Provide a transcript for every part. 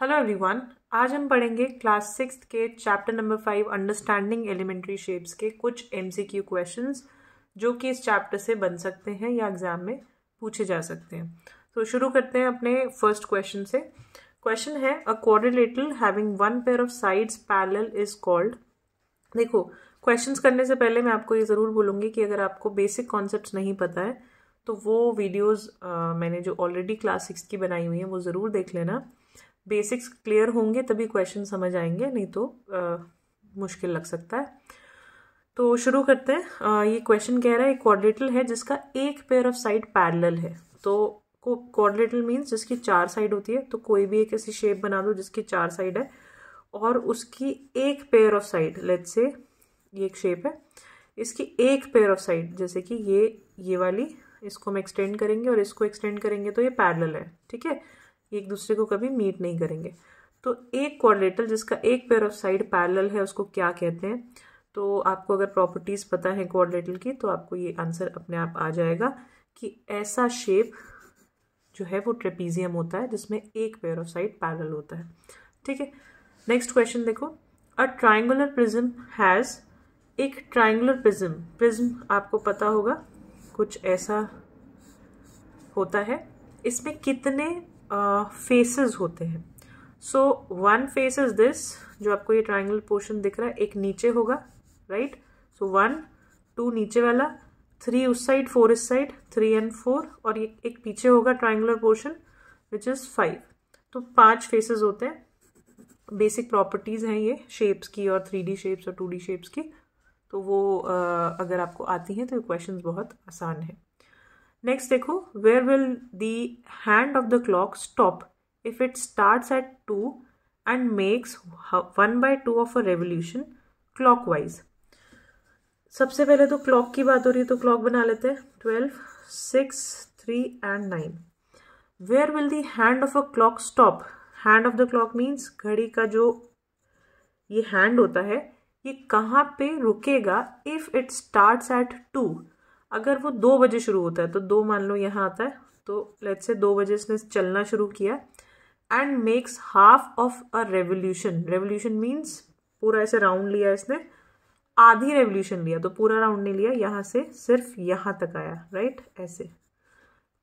Hello everyone आज हम पढ़ेंगे क्लास सिक्स के chapter number five understanding elementary shapes के कुछ एमसीक्यू क्वेश्चंस जो कि इस चैप्टर से बन सकते हैं या एग्जाम में पूछे जा सकते हैं तो so, शुरू करते हैं अपने फर्स्ट क्वेश्चन से क्वेश्चन है a quadrilateral having one pair of sides parallel is called देखो क्वेश्चंस करने से पहले मैं आपको ये ज़रूर बोलूँगी कि अगर आपको बेसिक कॉन्सेप्ट नहीं पता है तो वो वीडियोज़ मैंने जो ऑलरेडी क्लास सिक्स की बनाई हुई है वो ज़रूर देख लेना बेसिक्स क्लियर होंगे तभी क्वेश्चन समझ आएंगे नहीं तो आ, मुश्किल लग सकता है तो शुरू करते हैं आ, ये क्वेश्चन कह रहा है एक क्वाड्रेटल है जिसका एक पेयर ऑफ साइड पैरेलल है तो क्वाड्रेटल मीन्स जिसकी चार साइड होती है तो कोई भी एक ऐसी शेप बना दो जिसकी चार साइड है और उसकी एक pair of side let's say ये एक शेप है इसकी एक पेयर ऑफ साइड जैसे कि ये ये वाली इसको हम एक्सटेंड करेंगे और इसको एक्सटेंड करेंगे तो ये पैरेलल है ठीक है एक दूसरे को कभी मीट नहीं करेंगे तो एक क्वाड्रेटल जिसका एक पेयर ऑफ साइड पैरेलल है उसको क्या कहते हैं तो आपको अगर प्रॉपर्टीज़ पता है क्वाड्रेटल की तो आपको ये आंसर अपने आप आ जाएगा कि ऐसा शेप जो है वो ट्रेपीजियम होता है जिसमें एक पेयर ऑफ साइड पैरल होता है ठीक है नेक्स्ट क्वेश्चन देखो अ ट्राइंगुलर प्रिज्म हैज़ एक ट्राइंगुलर प्रिज्म प्रिज्म आपको पता होगा कुछ ऐसा होता है इसमें कितने फेसेस uh, होते हैं so one face is this जो आपको ये ट्राइंगल पोर्शन दिख रहा है एक नीचे होगा राइट सो वन टू नीचे वाला थ्री उस साइड फोर इस साइड थ्री एंड फोर और ये एक पीछे होगा triangular portion which is five तो पांच फेसेस होते हैं बेसिक प्रॉपर्टीज़ हैं ये शेप्स की और थ्री डी शेप्स और टू डी शेप्स की तो वो अगर आपको आती हैं तो ये क्वेश्चन बहुत आसान है नेक्स्ट देखो where will the hand of the clock stop if it start at two and makes one by two of a revolution clockwise सबसे पहले तो क्लॉक की बात हो रही है तो क्लॉक बना लेते हैं twelve six three and nine where will the hand of a clock stop hand of the clock means घड़ी का जो ये हैंड होता है ये कहाँ पे रुकेगा if it start at two अगर वो दो बजे शुरू होता है तो दो मान लो यहाँ आता है तो लेट से दो बजे इसने चलना शुरू किया and makes half of a revolution revolution means पूरा ऐसे राउंड लिया इसने आधी रेवोल्यूशन लिया तो पूरा राउंड नहीं लिया यहाँ से सिर्फ यहाँ तक आया राइट right? ऐसे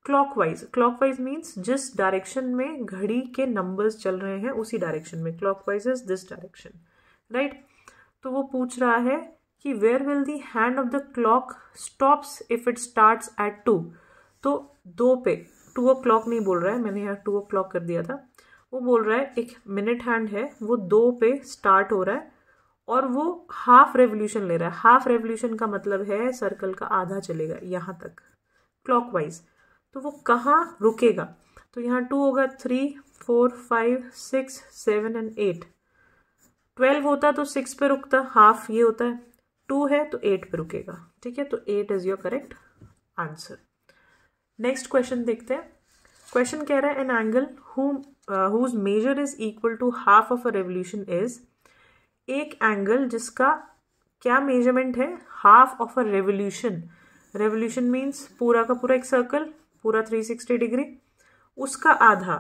क्लॉकवाइज क्लॉकवाइज मीन्स जिस डायरेक्शन में घड़ी के नंबर्स चल रहे हैं उसी डायरेक्शन में clockwise is this direction right तो वो पूछ रहा है कि where will the hand of the clock stops if it start at two तो दो पे टू ओ क्लॉक नहीं बोल रहा है मैंने यहाँ टू ओ क्लॉक कर दिया था वो बोल रहा है एक मिनट हैंड है वो दो पे स्टार्ट हो रहा है और वो हाफ रेवोल्यूशन ले रहा है हाफ रेवोल्यूशन का मतलब है सर्कल का आधा चलेगा यहाँ तक क्लॉकवाइज तो वो कहाँ रुकेगा तो यहाँ टू होगा three four five six seven and eight twelve होता तो सिक्स पे रुकता हाफ ये होता है टू है तो एट पे रुकेगा ठीक है तो eight is your correct answer next question देखते हैं क्वेश्चन कह रहा है an angle whose measure is equal to half of a revolution is एक एंगल जिसका क्या मेजरमेंट है half of a revolution revolution means पूरा का पूरा एक सर्कल पूरा 360 डिग्री उसका आधा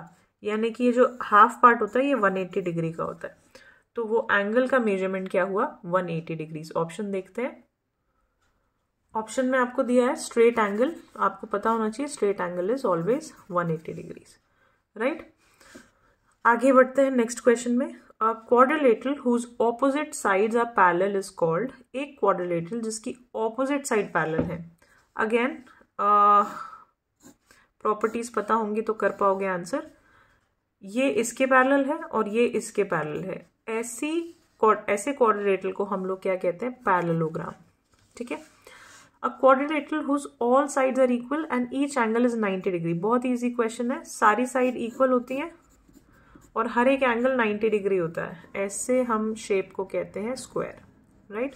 यानी कि ये जो हाफ पार्ट होता है ये 180 डिग्री का होता है तो वो एंगल का मेजरमेंट क्या हुआ 180 डिग्रीज ऑप्शन देखते हैं ऑप्शन में आपको दिया है स्ट्रेट एंगल आपको पता होना चाहिए straight angle is always 180 degrees right आगे बढ़ते हैं नेक्स्ट क्वेश्चन में quadrilateral whose opposite side are parallel is called एक क्वारलेटल जिसकी ऑपोजिट साइड पैरल है अगेन प्रॉपर्टीज पता होंगी तो कर पाओगे आंसर ये इसके पैरल है और ये इसके पैरल है ऐसी ऐसे कोऑर्डिनेटल को हम लोग क्या कहते हैं पैरलोग्राम ठीक है a quadrilateral whose all side are equal and each angle is 90 degree बहुत इजी क्वेश्चन है सारी साइड इक्वल होती है और हर एक एंगल 90 डिग्री होता है ऐसे हम शेप को कहते हैं square right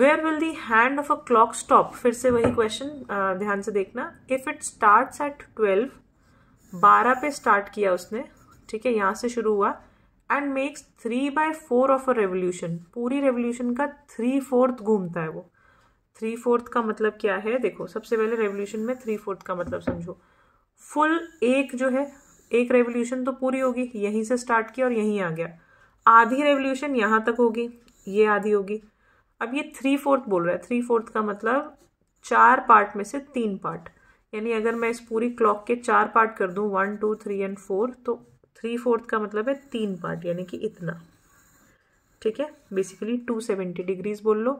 where will the hand of a clock stop फिर से वही क्वेश्चन ध्यान से देखना if it start at twelve बारह पे स्टार्ट किया उसने ठीक है यहां से शुरू हुआ and makes three by four of a revolution पूरी रेवोल्यूशन का थ्री फोर्थ घूमता है वो थ्री फोर्थ का मतलब क्या है देखो सबसे पहले रेवोल्यूशन में थ्री फोर्थ का मतलब समझो फुल एक जो है एक रेवोल्यूशन तो पूरी होगी यहीं से स्टार्ट किया और यहीं आ गया आधी रेवोल्यूशन यहाँ तक होगी ये आधी होगी अब ये थ्री फोर्थ बोल रहा है थ्री फोर्थ का मतलब चार पार्ट में से तीन पार्ट यानी अगर मैं इस पूरी क्लॉक के चार पार्ट कर दूं one two three and four तो थ्री फोर्थ का मतलब है तीन पार्ट यानी कि इतना ठीक है बेसिकली टू सेवेंटी डिग्रीज बोल लो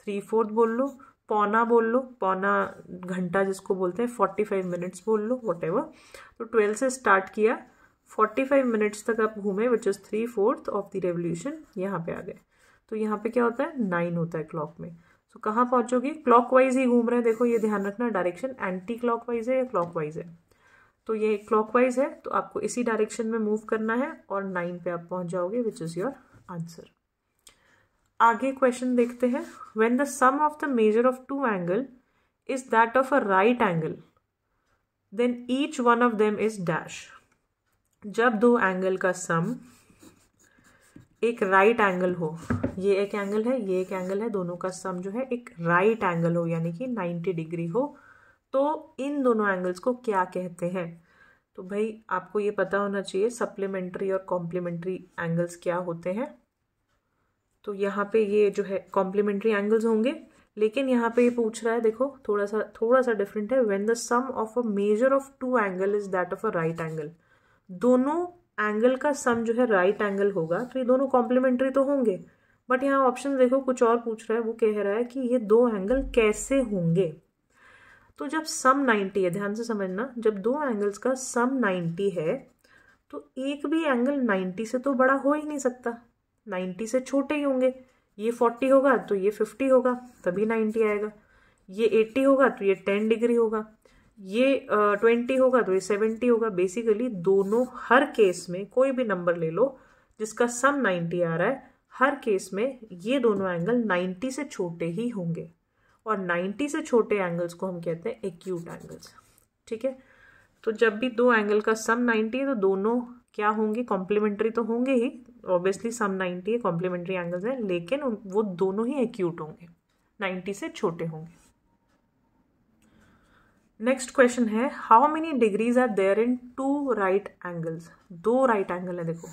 थ्री फोर्थ बोल लो पौना बोल लो पौना घंटा जिसको बोलते हैं फोर्टी फाइव मिनट्स बोल लो वट तो ट्वेल्व से स्टार्ट किया फोर्टी फाइव मिनट्स तक आप घूमे which is three fourth of the revolution यहाँ पे आ गए तो यहाँ पे क्या होता है नाइन होता है क्लॉक में सो तो so, कहाँ पहुँचोगे क्लॉक वाइज ही घूम रहे हैं देखो ये ध्यान रखना डायरेक्शन एंटी क्लॉक वाइज है या क्लॉक वाइज है तो ये क्लॉकवाइज है तो आपको इसी डायरेक्शन में मूव करना है और नाइन पे आप पहुंच जाओगे विच इज योर आंसर आगे क्वेश्चन देखते हैं when the sum of the measure of two angle is that of a right angle then each one of them is dash जब दो एंगल का सम एक राइट right एंगल हो ये एक एंगल है ये एक एंगल है दोनों का सम जो है एक राइट right एंगल हो यानी कि 90 डिग्री हो तो इन दोनों एंगल्स को क्या कहते हैं तो भाई आपको ये पता होना चाहिए सप्लीमेंट्री और कॉम्प्लीमेंट्री एंगल्स क्या होते हैं तो यहाँ पे ये जो है कॉम्प्लीमेंट्री एंगल्स होंगे लेकिन यहाँ पे ये पूछ रहा है देखो थोड़ा सा थोड़ा सा डिफरेंट है when the sum of a measure of two angle is that of a right angle दोनों एंगल का सम जो है राइट right एंगल होगा तो ये दोनों कॉम्प्लीमेंट्री तो होंगे बट यहाँ ऑप्शन देखो कुछ और पूछ रहा है वो कह रहा है कि ये दो एंगल कैसे होंगे तो जब सम 90 है ध्यान से समझना जब दो एंगल्स का सम 90 है तो एक भी एंगल 90 से तो बड़ा हो ही नहीं सकता 90 से छोटे ही होंगे ये 40 होगा तो ये 50 होगा तभी 90 आएगा ये 80 होगा तो ये 10 डिग्री होगा ये ट्वेंटी 20 होगा तो ये सेवेंटी होगा बेसिकली दोनों हर केस में कोई भी नंबर ले लो जिसका सम नाइन्टी आ रहा है हर केस में ये दोनों एंगल नाइन्टी से छोटे ही होंगे और 90 से छोटे एंगल्स को हम कहते हैं एक्यूट एंगल्स ठीक है तो जब भी दो एंगल का सम 90 है तो दोनों क्या होंगे कॉम्प्लीमेंट्री तो होंगे ही ऑब्वियसली सम 90 है कॉम्प्लीमेंट्री एंगल्स हैं लेकिन वो दोनों ही एक्यूट होंगे 90 से छोटे होंगे नेक्स्ट क्वेश्चन है how many degrees are there in two right angles दो राइट right एंगल है देखो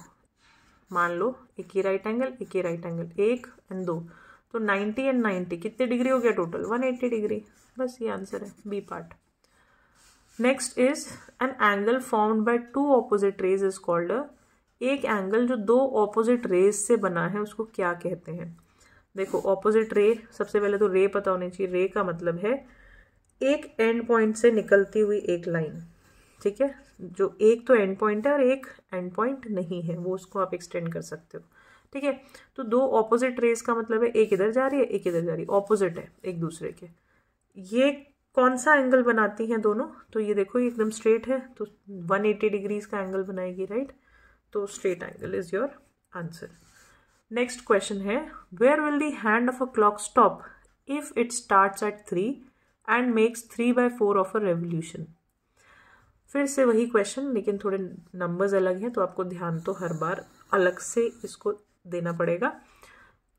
मान लो एक ही राइट एंगल एक ही राइट एंगल एक एंड दो तो 90 एंड 90 कितने डिग्री हो गया टोटल 180 डिग्री बस ये आंसर है B part next is an angle formed by two opposite rays is called एक एंगल जो दो ऑपोजिट रेज से बना है उसको क्या कहते हैं देखो ऑपोजिट रे सबसे पहले तो रे पता होनी चाहिए रे का मतलब है एक एंड पॉइंट से निकलती हुई एक लाइन ठीक है जो एक तो एंड पॉइंट है और एक एंड पॉइंट नहीं है वो उसको आप एक्सटेंड कर सकते हो ठीक है तो दो ऑपोजिट रेस का मतलब है एक इधर जा रही है एक इधर जा रही है ऑपोजिट है एक दूसरे के ये कौन सा एंगल बनाती हैं दोनों तो ये देखो ये एकदम स्ट्रेट है तो 180 डिग्रीज का एंगल बनाएगी राइट तो straight angle is your answer next question है where will the hand of a clock stop if it starts at three and makes three by four of a revolution फिर से वही question लेकिन थोड़े numbers अलग हैं तो आपको ध्यान तो हर बार अलग से इसको देना पड़ेगा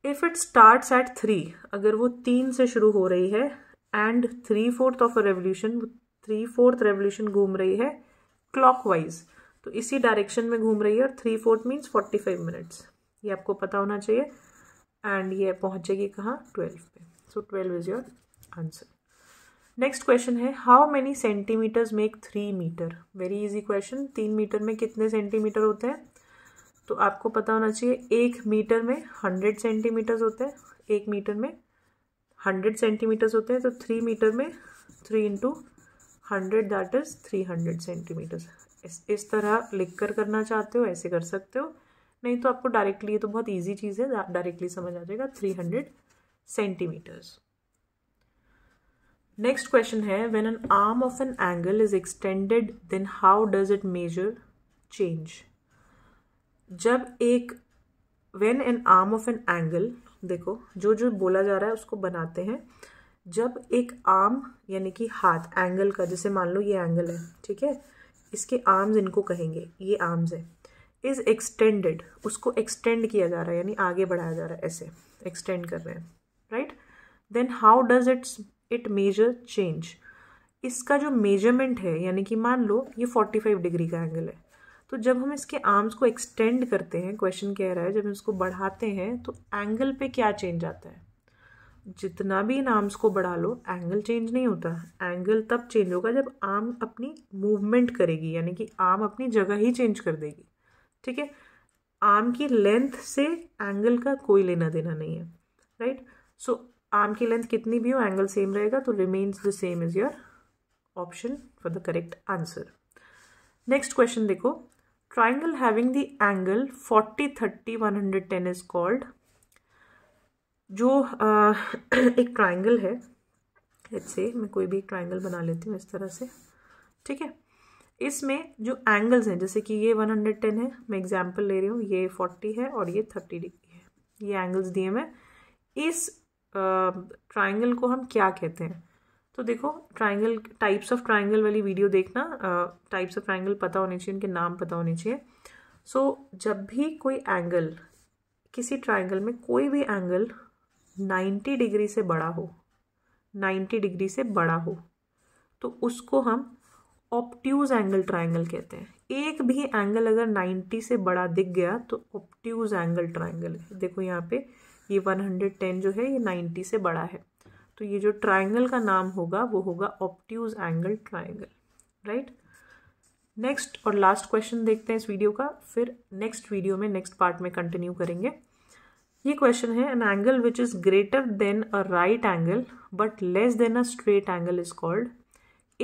if it start at three अगर वो तीन से शुरू हो रही है and three fourth of a revolution three fourth revolution घूम रही है क्लॉकवाइज तो इसी डायरेक्शन में घूम रही है और three fourth means forty five minutes ये आपको पता होना चाहिए एंड ये पहुँचेगी कहाँ ट्वेल्व पे so twelve is your answer next question है how many centimetres make three metre very easy question तीन मीटर में कितने सेंटीमीटर होते हैं तो आपको पता होना चाहिए एक मीटर में हंड्रेड सेंटीमीटर्स होते हैं एक मीटर में हंड्रेड सेंटीमीटर्स होते हैं तो थ्री मीटर में three into hundred that is three hundred centimetres इस तरह लिख कर करना चाहते हो ऐसे कर सकते हो नहीं तो आपको डायरेक्टली ये तो बहुत ईजी चीज़ है आप डायरेक्टली समझ आ जाएगा three hundred centimetres next question है when an arm of an angle is extended then how does it measure change जब एक when an arm of an angle देखो जो जो बोला जा रहा है उसको बनाते हैं जब एक आर्म यानी कि हाथ एंगल का जैसे मान लो ये एंगल है ठीक है इसके आर्म्स इनको कहेंगे ये आर्म्स है इज़ एक्सटेंडेड उसको एक्सटेंड किया जा रहा है यानी आगे बढ़ाया जा रहा है ऐसे एक्सटेंड कर रहे हैं right then how does its it measure change इसका जो मेजरमेंट है यानी कि मान लो ये फोर्टी फाइव डिग्री का एंगल है तो जब हम इसके आर्म्स को एक्सटेंड करते हैं क्वेश्चन कह रहा है जब हम इसको बढ़ाते हैं तो एंगल पे क्या चेंज आता है जितना भी इन आर्म्स को बढ़ा लो एंगल चेंज नहीं होता एंगल तब चेंज होगा जब आर्म अपनी मूवमेंट करेगी यानी कि आर्म अपनी जगह ही चेंज कर देगी ठीक है आर्म की लेंथ से एंगल का कोई लेना देना नहीं है राइट सो आर्म की लेंथ कितनी भी हो एंगल सेम रहेगा तो remains the same is your option for the correct answer next question देखो triangle having the angle 40 30 110 is called जो uh, एक ट्राइंगल है लेट्स मैं कोई भी एक ट्राइंगल बना लेती हूँ इस तरह से ठीक है इसमें जो एंगल्स हैं जैसे कि ये 110 है मैं एग्जांपल ले रही हूँ ये 40 है और ये 30 डिग्री है ये एंगल्स दिए मैं इस ट्राइंगल uh, को हम क्या कहते हैं तो देखो ट्राइंगल टाइप्स ऑफ ट्राइंगल वाली वीडियो देखना टाइप्स ऑफ ट्राइंगल पता होने चाहिए उनके नाम पता होने चाहिए सो so, जब भी कोई एंगल किसी ट्राइंगल में कोई भी एंगल 90 डिग्री से बड़ा हो 90 डिग्री से बड़ा हो तो उसको हम ऑप्ट्यूज एंगल ट्राइंगल कहते हैं एक भी एंगल अगर 90 से बड़ा दिख गया तो ऑप्ट्यूज एंगल ट्राइंगल देखो यहाँ पे ये 110 जो है ये 90 से बड़ा है तो ये जो ट्राइंगल का नाम होगा वो होगा obtuse angle triangle right next और लास्ट क्वेश्चन देखते हैं इस वीडियो का फिर नेक्स्ट वीडियो में नेक्स्ट पार्ट में कंटिन्यू करेंगे ये क्वेश्चन है an angle which is greater than a right angle but less than a straight angle is called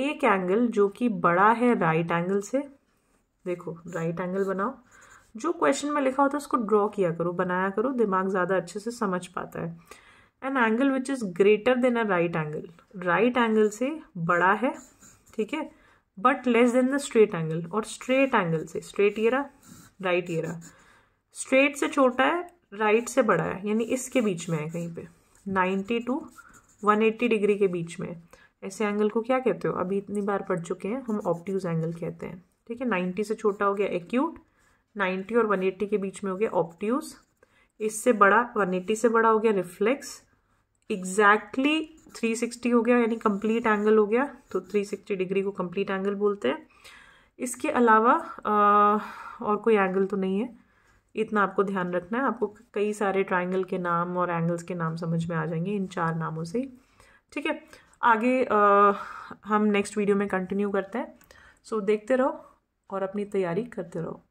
एक एंगल जो कि बड़ा है राइट right एंगल से देखो राइट right एंगल बनाओ जो क्वेश्चन में लिखा होता है उसको ड्रॉ किया करो बनाया करो दिमाग ज़्यादा अच्छे से समझ पाता है an angle which is greater than a right angle right angle से बड़ा है ठीक है but less than the straight angle और स्ट्रेट एंगल से स्ट्रेट ईरा राइट ईरा स्ट्रेट से छोटा है राइट right से बड़ा है यानी इसके बीच में है कहीं पे 90 टू 180 डिग्री के बीच में ऐसे एंगल को क्या कहते हो अभी इतनी बार पढ़ चुके हैं हम ऑप्टिज एंगल कहते हैं ठीक है 90 से छोटा हो गया एक्यूट 90 और 180 के बीच में हो गया ऑप्टिज इससे बड़ा 180 से बड़ा हो गया रिफ्लेक्स एग्जैक्टली थ्री सिक्सटी हो गया यानी कंप्लीट एंगल हो गया तो थ्री सिक्सटी डिग्री को कंप्लीट एंगल बोलते हैं इसके अलावा आ, और कोई एंगल तो नहीं है इतना आपको ध्यान रखना है आपको कई सारे ट्राइंगल के नाम और एंगल्स के नाम समझ में आ जाएंगे इन चार नामों से ठीक है आगे आ, हम नेक्स्ट वीडियो में कंटिन्यू करते हैं सो देखते रहो और अपनी तैयारी करते रहो